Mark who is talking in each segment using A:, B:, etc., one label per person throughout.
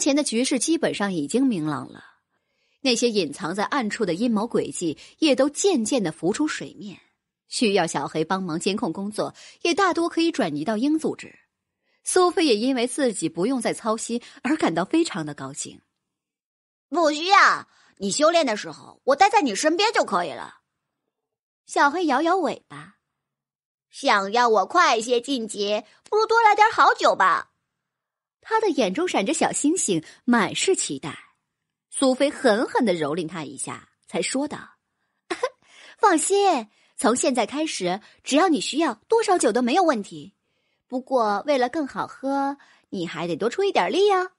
A: 前的局势基本上已经明朗了，那些隐藏在暗处的阴谋诡计也都渐渐的浮出水面。需要小黑帮忙监控工作，也大多可以转移到鹰组织。苏菲也因为自己不用再操心而感到非常的高兴。不需要你修炼的时候，我待在你身边就可以了。小黑摇摇尾巴，想要我快些晋级，不如多来点好酒吧。他的眼中闪着小星星，满是期待。苏菲狠狠的蹂躏他一下，才说道：“ 放心，从现在开始，只要你需要多少酒都没有问题。不过，为了更好喝，你还得多出一点力啊。”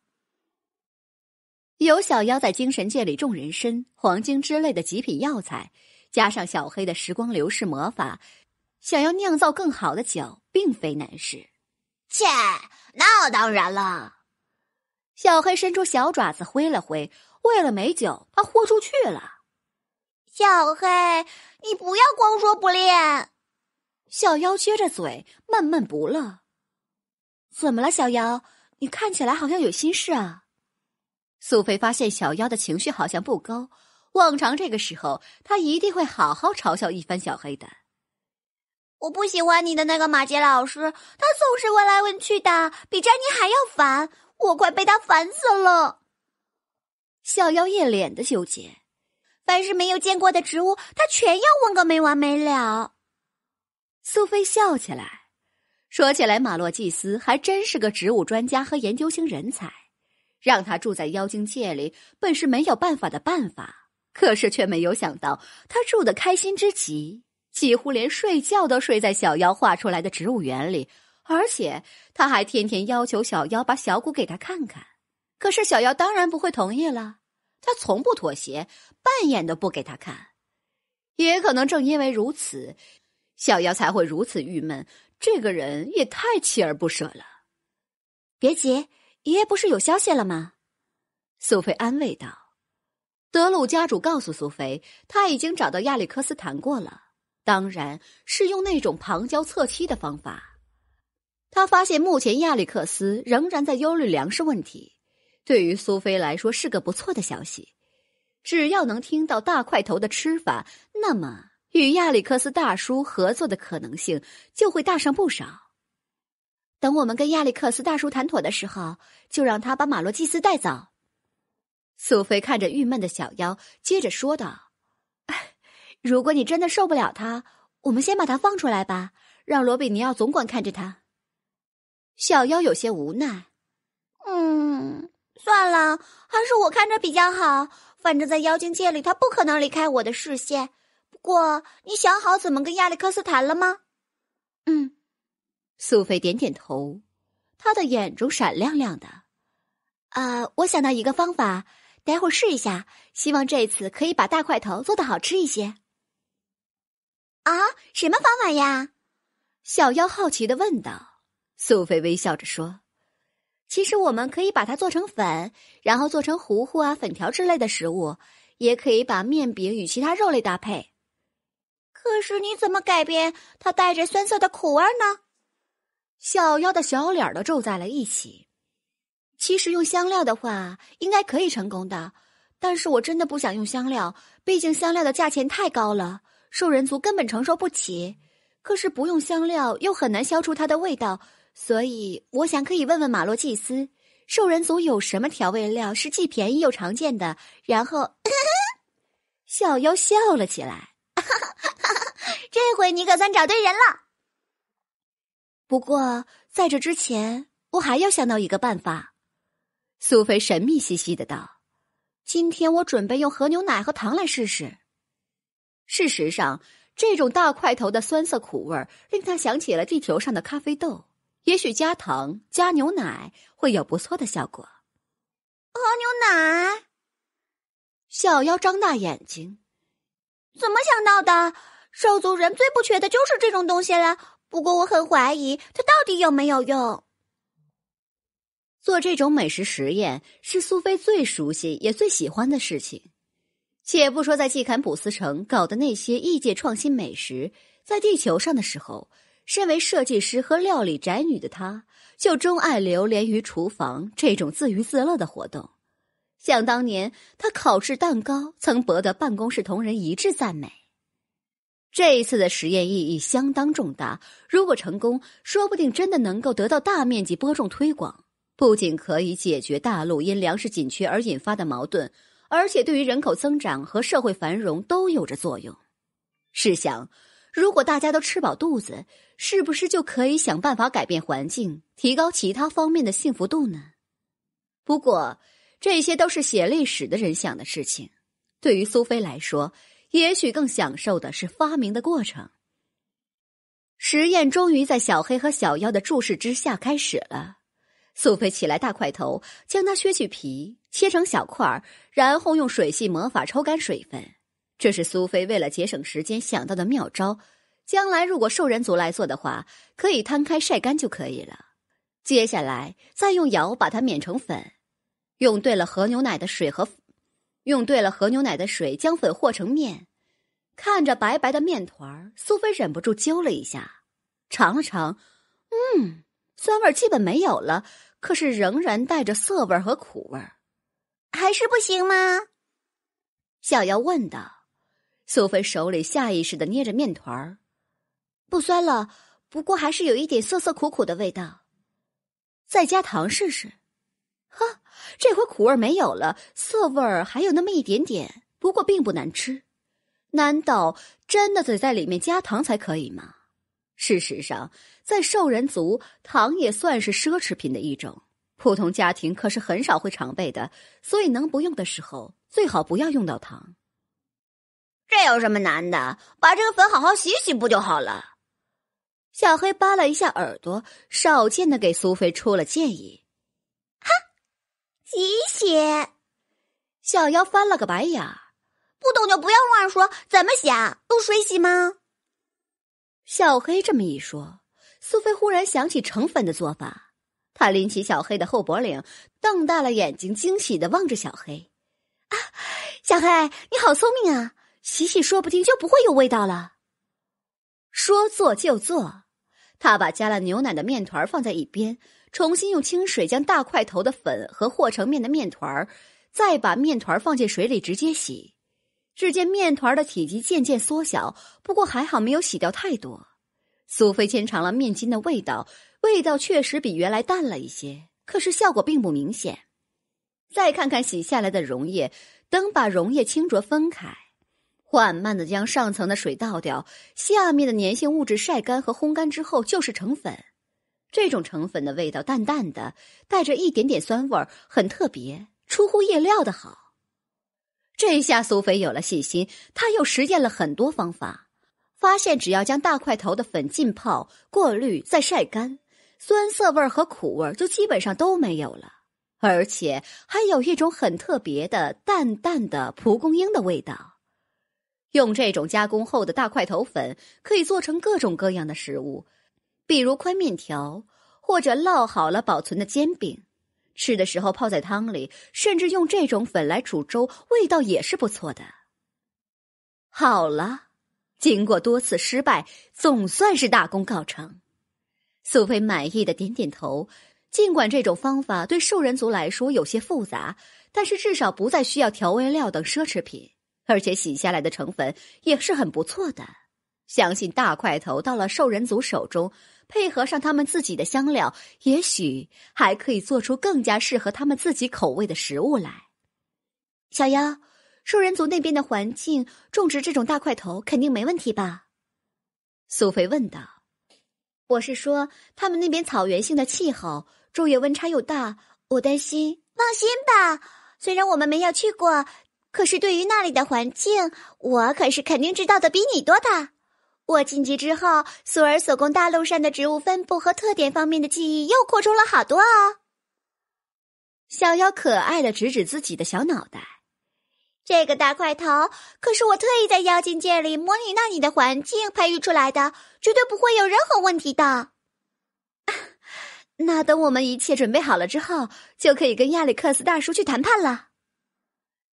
A: 有小妖在精神界里种人参、黄精之类的极品药材，加上小黑的时光流逝魔法，想要酿造更好的酒，并非难事。切，那当然了。小黑伸出小爪子挥了挥，为了美酒，他豁出去了。小黑，你不要光说不练。小妖撅着嘴，闷闷不乐。怎么了，小妖？你看起来好像有心事啊。苏菲发现小妖的情绪好像不高，往常这个时候，他一定会好好嘲笑一番小黑的。我不喜欢你的那个马杰老师，他总是问来问去的，比詹妮还要烦，我快被他烦死了。小妖一脸的纠结，凡是没有见过的植物，他全要问个没完没了。苏菲笑起来，说：“起来，马洛祭司还真是个植物专家和研究型人才，让他住在妖精界里，本是没有办法的办法，可是却没有想到他住的开心之极。”几乎连睡觉都睡在小妖画出来的植物园里，而且他还天天要求小妖把小骨给他看看。可是小妖当然不会同意了，他从不妥协，半眼都不给他看。也可能正因为如此，小妖才会如此郁闷。这个人也太锲而不舍了。别急，爷爷不是有消息了吗？苏菲安慰道。德鲁家主告诉苏菲，他已经找到亚历克斯谈过了。当然是用那种旁敲侧击的方法。他发现目前亚历克斯仍然在忧虑粮食问题，对于苏菲来说是个不错的消息。只要能听到大块头的吃法，那么与亚历克斯大叔合作的可能性就会大上不少。等我们跟亚历克斯大叔谈妥的时候，就让他把马洛基斯带走。苏菲看着郁闷的小妖，接着说道。如果你真的受不了他，我们先把他放出来吧，让罗比尼奥总管看着他。小妖有些无奈，嗯，算了，还是我看着比较好。反正，在妖精界里，他不可能离开我的视线。不过，你想好怎么跟亚历克斯谈了吗？嗯，苏菲点点头，他的眼中闪亮亮的。呃，我想到一个方法，待会儿试一下，希望这次可以把大块头做的好吃一些。啊，什么方法呀？小妖好奇的问道。苏菲微笑着说：“其实我们可以把它做成粉，然后做成糊糊啊、粉条之类的食物，也可以把面饼与其他肉类搭配。”可是你怎么改变它带着酸涩的苦味呢？小妖的小脸儿都皱在了一起。其实用香料的话，应该可以成功的，但是我真的不想用香料，毕竟香料的价钱太高了。兽人族根本承受不起，可是不用香料又很难消除它的味道，所以我想可以问问马洛祭司，兽人族有什么调味料是既便宜又常见的？然后，小妖笑了起来，这回你可算找对人了。不过在这之前，我还要想到一个办法。”苏菲神秘兮兮的道，“今天我准备用和牛奶和糖来试试。”事实上，这种大块头的酸涩苦味儿令他想起了地球上的咖啡豆。也许加糖、加牛奶会有不错的效果。喝牛奶？小妖张大眼睛，怎么想到的？兽族人最不缺的就是这种东西了。不过我很怀疑它到底有没有用。做这种美食实验是苏菲最熟悉也最喜欢的事情。且不说在季坎普斯城搞的那些异界创新美食，在地球上的时候，身为设计师和料理宅女的她，就钟爱流连于厨房这种自娱自乐的活动。想当年，她烤制蛋糕曾博得办公室同仁一致赞美。这一次的实验意义相当重大，如果成功，说不定真的能够得到大面积播种推广，不仅可以解决大陆因粮食紧缺而引发的矛盾。而且对于人口增长和社会繁荣都有着作用。试想，如果大家都吃饱肚子，是不是就可以想办法改变环境，提高其他方面的幸福度呢？不过，这些都是写历史的人想的事情。对于苏菲来说，也许更享受的是发明的过程。实验终于在小黑和小妖的注视之下开始了。苏菲起来，大块头将它削去皮，切成小块儿，然后用水系魔法抽干水分。这是苏菲为了节省时间想到的妙招。将来如果兽人族来做的话，可以摊开晒干就可以了。接下来再用窑把它碾成粉，用兑了和牛奶的水和，用兑了和牛奶的水将粉和成面。看着白白的面团苏菲忍不住揪了一下，尝了尝，嗯。酸味基本没有了，可是仍然带着涩味和苦味还是不行吗？小妖问道。苏菲手里下意识的捏着面团儿，不酸了，不过还是有一点涩涩苦苦的味道。再加糖试试。呵，这回苦味没有了，涩味儿还有那么一点点，不过并不难吃。难道真的得在里面加糖才可以吗？事实上，在兽人族，糖也算是奢侈品的一种。普通家庭可是很少会常备的，所以能不用的时候，最好不要用到糖。这有什么难的？把这个粉好好洗洗不就好了？小黑扒了一下耳朵，少见的给苏菲出了建议。哈，洗洗。小妖翻了个白眼儿，不懂就不要乱说。怎么洗啊？用水洗吗？小黑这么一说，苏菲忽然想起成粉的做法。她拎起小黑的后脖领，瞪大了眼睛，惊喜的望着小黑：“啊，小黑，你好聪明啊！洗洗，说不定就不会有味道了。”说做就做，她把加了牛奶的面团放在一边，重新用清水将大块头的粉和和成面的面团再把面团放进水里直接洗。只见面团的体积渐渐缩小，不过还好没有洗掉太多。苏菲先尝了面筋的味道，味道确实比原来淡了一些，可是效果并不明显。再看看洗下来的溶液，等把溶液清浊分开，缓慢的将上层的水倒掉，下面的粘性物质晒干和烘干之后就是成粉。这种成粉的味道淡淡的，带着一点点酸味很特别，出乎意料的好。这下苏菲有了信心，她又实验了很多方法，发现只要将大块头的粉浸泡、过滤再晒干，酸涩味和苦味就基本上都没有了，而且还有一种很特别的淡淡的蒲公英的味道。用这种加工后的大块头粉，可以做成各种各样的食物，比如宽面条或者烙好了保存的煎饼。吃的时候泡在汤里，甚至用这种粉来煮粥，味道也是不错的。好了，经过多次失败，总算是大功告成。苏菲满意的点点头。尽管这种方法对兽人族来说有些复杂，但是至少不再需要调味料等奢侈品，而且洗下来的成分也是很不错的。相信大块头到了兽人族手中。配合上他们自己的香料，也许还可以做出更加适合他们自己口味的食物来。小妖，兽人族那边的环境，种植这种大块头肯定没问题吧？苏菲问道。我是说，他们那边草原性的气候，昼夜温差又大，我担心。放心吧，虽然我们没有去过，可是对于那里的环境，我可是肯定知道的比你多的。我晋级之后，索尔所供大陆上的植物分布和特点方面的记忆又扩充了好多哦。小妖可爱的指指自己的小脑袋，这个大块头可是我特意在妖精界里模拟那里的环境培育出来的，绝对不会有任何问题的。那等我们一切准备好了之后，就可以跟亚历克斯大叔去谈判了。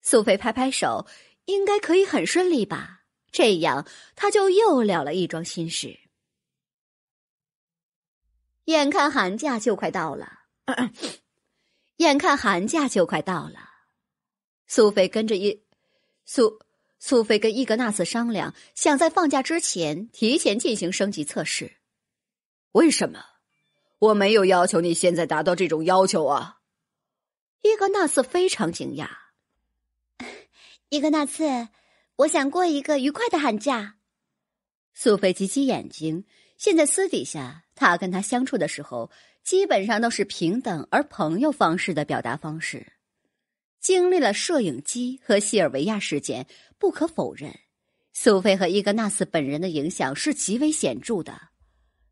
A: 苏菲拍拍手，应该可以很顺利吧。这样，他就又了了一桩心事。眼看寒假就快到了，眼看寒假就快到了，苏菲跟着一苏苏菲跟伊格纳斯商量，想在放假之前提前进行升级测试。为什么？我没有要求你现在达到这种要求啊！伊格纳斯非常惊讶。伊格纳斯。我想过一个愉快的寒假。苏菲挤挤眼睛。现在私底下，她跟他相处的时候，基本上都是平等而朋友方式的表达方式。经历了摄影机和西尔维亚事件，不可否认，苏菲和伊格纳斯本人的影响是极为显著的。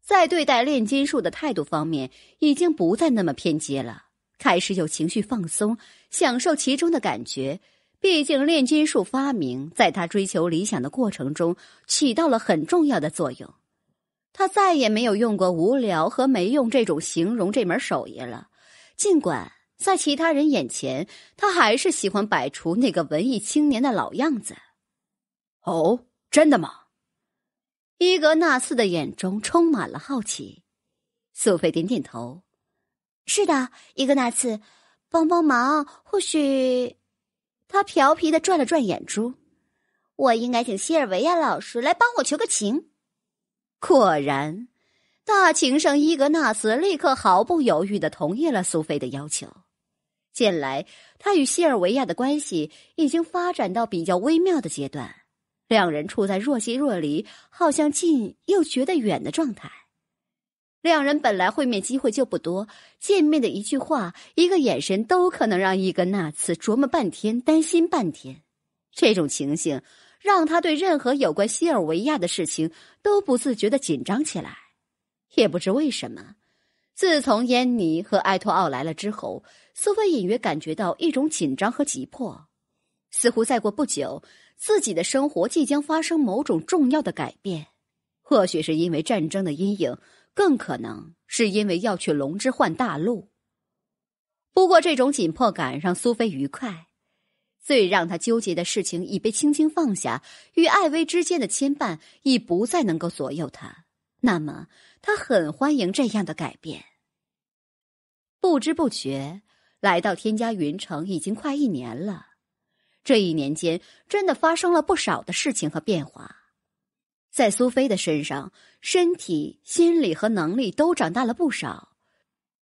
A: 在对待炼金术的态度方面，已经不再那么偏激了，开始有情绪放松，享受其中的感觉。毕竟，炼金术发明在他追求理想的过程中起到了很重要的作用。他再也没有用过“无聊”和“没用”这种形容这门手艺了。尽管在其他人眼前，他还是喜欢摆出那个文艺青年的老样子。哦，真的吗？伊格纳斯的眼中充满了好奇。苏菲点点头：“是的，伊格纳斯，帮帮忙，或许。”他调皮地转了转眼珠，我应该请西尔维亚老师来帮我求个情。果然，大情圣伊格纳斯立刻毫不犹豫地同意了苏菲的要求。近来，他与西尔维亚的关系已经发展到比较微妙的阶段，两人处在若即若离、好像近又觉得远的状态。两人本来会面机会就不多，见面的一句话、一个眼神都可能让伊格纳茨琢磨半天、担心半天。这种情形让他对任何有关西尔维亚的事情都不自觉的紧张起来。也不知为什么，自从燕妮和埃托奥来了之后，苏菲隐约感觉到一种紧张和急迫，似乎再过不久，自己的生活即将发生某种重要的改变。或许是因为战争的阴影。更可能是因为要去龙之幻大陆。不过，这种紧迫感让苏菲愉快。最让他纠结的事情已被轻轻放下，与艾薇之间的牵绊已不再能够左右他。那么，他很欢迎这样的改变。不知不觉，来到天家云城已经快一年了。这一年间，真的发生了不少的事情和变化。在苏菲的身上，身体、心理和能力都长大了不少。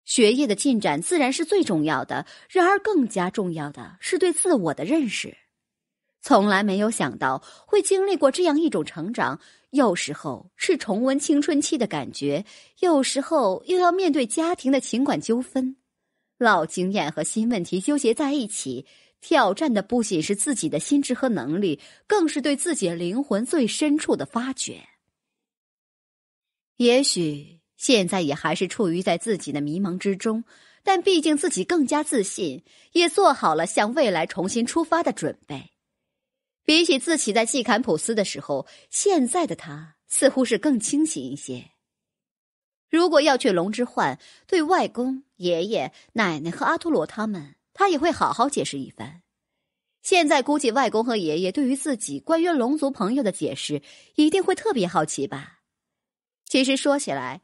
A: 学业的进展自然是最重要的，然而更加重要的是对自我的认识。从来没有想到会经历过这样一种成长，有时候是重温青春期的感觉，有时候又要面对家庭的情感纠纷，老经验和新问题纠结在一起。挑战的不仅是自己的心智和能力，更是对自己灵魂最深处的发掘。也许现在也还是处于在自己的迷茫之中，但毕竟自己更加自信，也做好了向未来重新出发的准备。比起自己在季坎普斯的时候，现在的他似乎是更清醒一些。如果要去龙之幻，对外公、爷爷、奶奶和阿托罗他们。他也会好好解释一番。现在估计外公和爷爷对于自己关于龙族朋友的解释一定会特别好奇吧。其实说起来，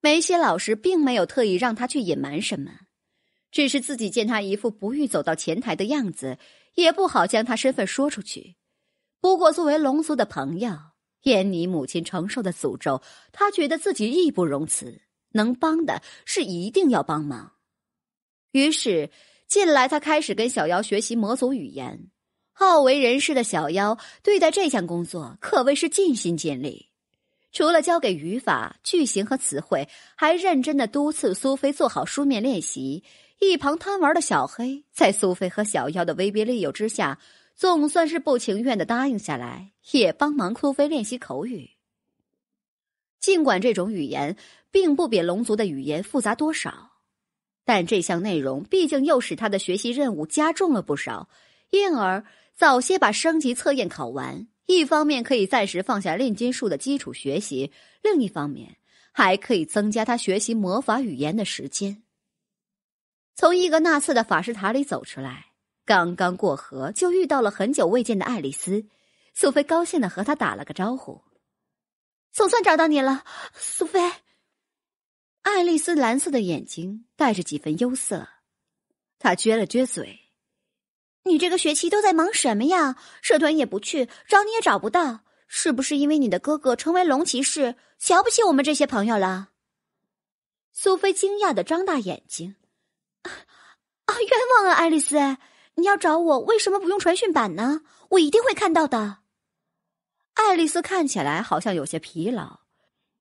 A: 梅西老师并没有特意让他去隐瞒什么，只是自己见他一副不欲走到前台的样子，也不好将他身份说出去。不过作为龙族的朋友，燕妮母亲承受的诅咒，他觉得自己义不容辞，能帮的是一定要帮忙。于是。近来，他开始跟小妖学习魔族语言。好为人师的小妖对待这项工作可谓是尽心尽力，除了教给语法、句型和词汇，还认真的督促苏菲做好书面练习。一旁贪玩的小黑，在苏菲和小妖的威逼利诱之下，总算是不情愿的答应下来，也帮忙苏菲练习口语。尽管这种语言并不比龙族的语言复杂多少。但这项内容毕竟又使他的学习任务加重了不少，因而早些把升级测验考完，一方面可以暂时放下炼金术的基础学习，另一方面还可以增加他学习魔法语言的时间。从伊格纳斯的法师塔里走出来，刚刚过河就遇到了很久未见的爱丽丝，苏菲高兴的和她打了个招呼：“总算找到你了，苏菲。”爱丽丝蓝色的眼睛带着几分忧色，她撅了撅嘴：“你这个学期都在忙什么呀？社团也不去，找你也找不到，是不是因为你的哥哥成为龙骑士，瞧不起我们这些朋友了？”苏菲惊讶的张大眼睛：“啊，冤枉啊！爱丽丝，你要找我，为什么不用传讯板呢？我一定会看到的。”爱丽丝看起来好像有些疲劳。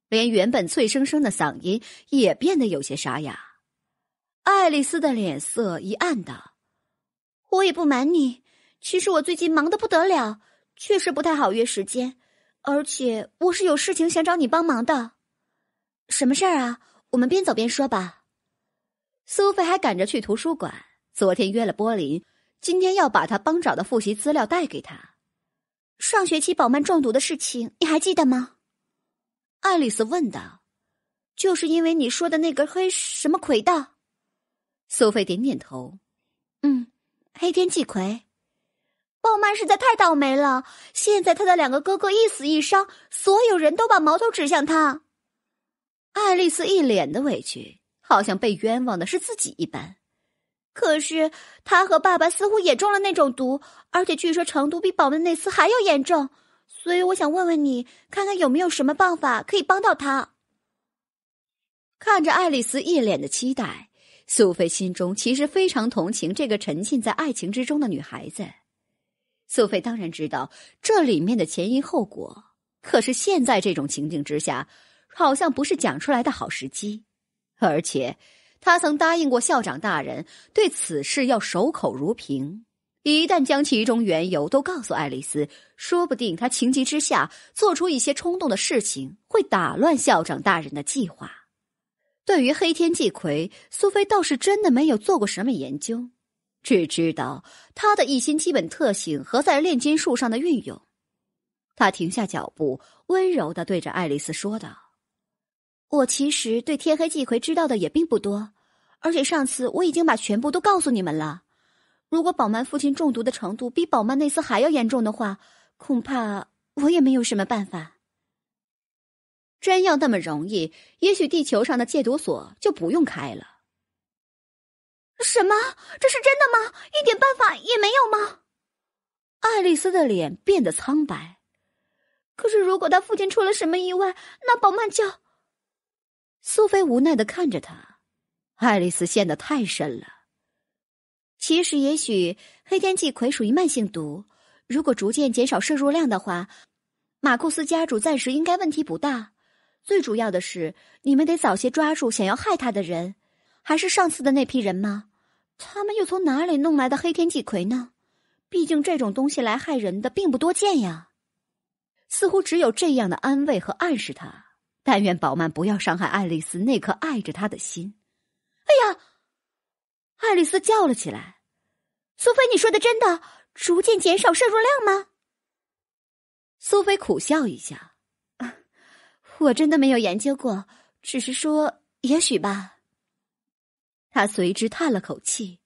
A: 连原本脆生生的嗓音也变得有些沙哑，爱丽丝的脸色一暗道：“我也不瞒你，其实我最近忙得不得了，确实不太好约时间，而且我是有事情想找你帮忙的。什么事儿啊？我们边走边说吧。”苏菲还赶着去图书馆，昨天约了波林，今天要把他帮找的复习资料带给他。上学期宝曼中毒的事情，你还记得吗？爱丽丝问道：“就是因为你说的那个黑什么葵的？”苏菲点点头，“嗯，黑天际葵。”鲍曼实在太倒霉了。现在他的两个哥哥一死一伤，所有人都把矛头指向他。”爱丽丝一脸的委屈，好像被冤枉的是自己一般。可是她和爸爸似乎也中了那种毒，而且据说程度比鲍曼那次还要严重。所以，我想问问你，看看有没有什么办法可以帮到他。看着爱丽丝一脸的期待，苏菲心中其实非常同情这个沉浸在爱情之中的女孩子。苏菲当然知道这里面的前因后果，可是现在这种情境之下，好像不是讲出来的好时机。而且，她曾答应过校长大人，对此事要守口如瓶。一旦将其中缘由都告诉爱丽丝，说不定她情急之下做出一些冲动的事情，会打乱校长大人的计划。对于黑天忌葵，苏菲倒是真的没有做过什么研究，只知道她的一心基本特性和在炼金术上的运用。他停下脚步，温柔的对着爱丽丝说道：“我其实对天黑季魁知道的也并不多，而且上次我已经把全部都告诉你们了。”如果宝曼父亲中毒的程度比宝曼那次还要严重的话，恐怕我也没有什么办法。真要那么容易，也许地球上的戒毒所就不用开了。什么？这是真的吗？一点办法也没有吗？爱丽丝的脸变得苍白。可是，如果他父亲出了什么意外，那宝曼就……苏菲无奈的看着他，爱丽丝陷得太深了。其实，也许黑天际葵属于慢性毒，如果逐渐减少摄入量的话，马库斯家主暂时应该问题不大。最主要的是，你们得早些抓住想要害他的人，还是上次的那批人吗？他们又从哪里弄来的黑天际葵呢？毕竟这种东西来害人的并不多见呀。似乎只有这样的安慰和暗示他。但愿宝曼不要伤害爱丽丝那颗爱着他的心。哎呀！爱丽丝叫了起来：“苏菲，你说的真的逐渐减少摄入量吗？”苏菲苦笑一下：“ 我真的没有研究过，只是说也许吧。”她随之叹了口气：“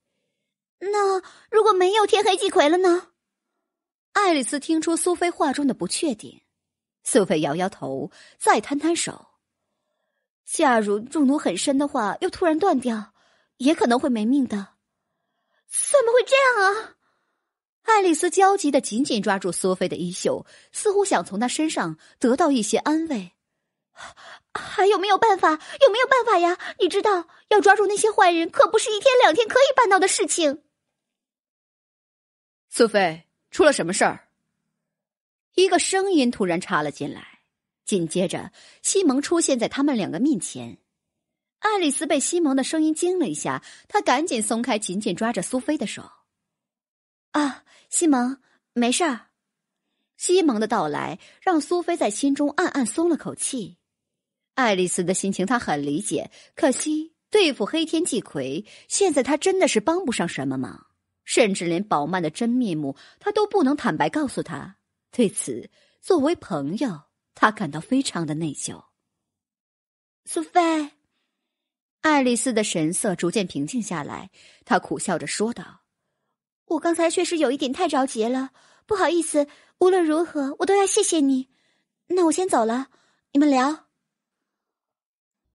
A: 那如果没有天黑即葵了呢？”爱丽丝听出苏菲话中的不确定，苏菲摇摇头，再摊摊手：“假如中毒很深的话，又突然断掉。”也可能会没命的，怎么会这样啊？爱丽丝焦急的紧紧抓住苏菲的衣袖，似乎想从她身上得到一些安慰。还有没有办法？有没有办法呀？你知道，要抓住那些坏人，可不是一天两天可以办到的事情。苏菲，出了什么事儿？一个声音突然插了进来，紧接着西蒙出现在他们两个面前。爱丽丝被西蒙的声音惊了一下，她赶紧松开紧紧抓着苏菲的手。“啊，西蒙，没事儿。”西蒙的到来让苏菲在心中暗暗松了口气。爱丽丝的心情她很理解，可惜对付黑天际葵，现在她真的是帮不上什么忙，甚至连宝曼的真面目她都不能坦白告诉他。对此，作为朋友，他感到非常的内疚。苏菲。爱丽丝的神色逐渐平静下来，她苦笑着说道：“我刚才确实有一点太着急了，不好意思。无论如何，我都要谢谢你。那我先走了，你们聊。”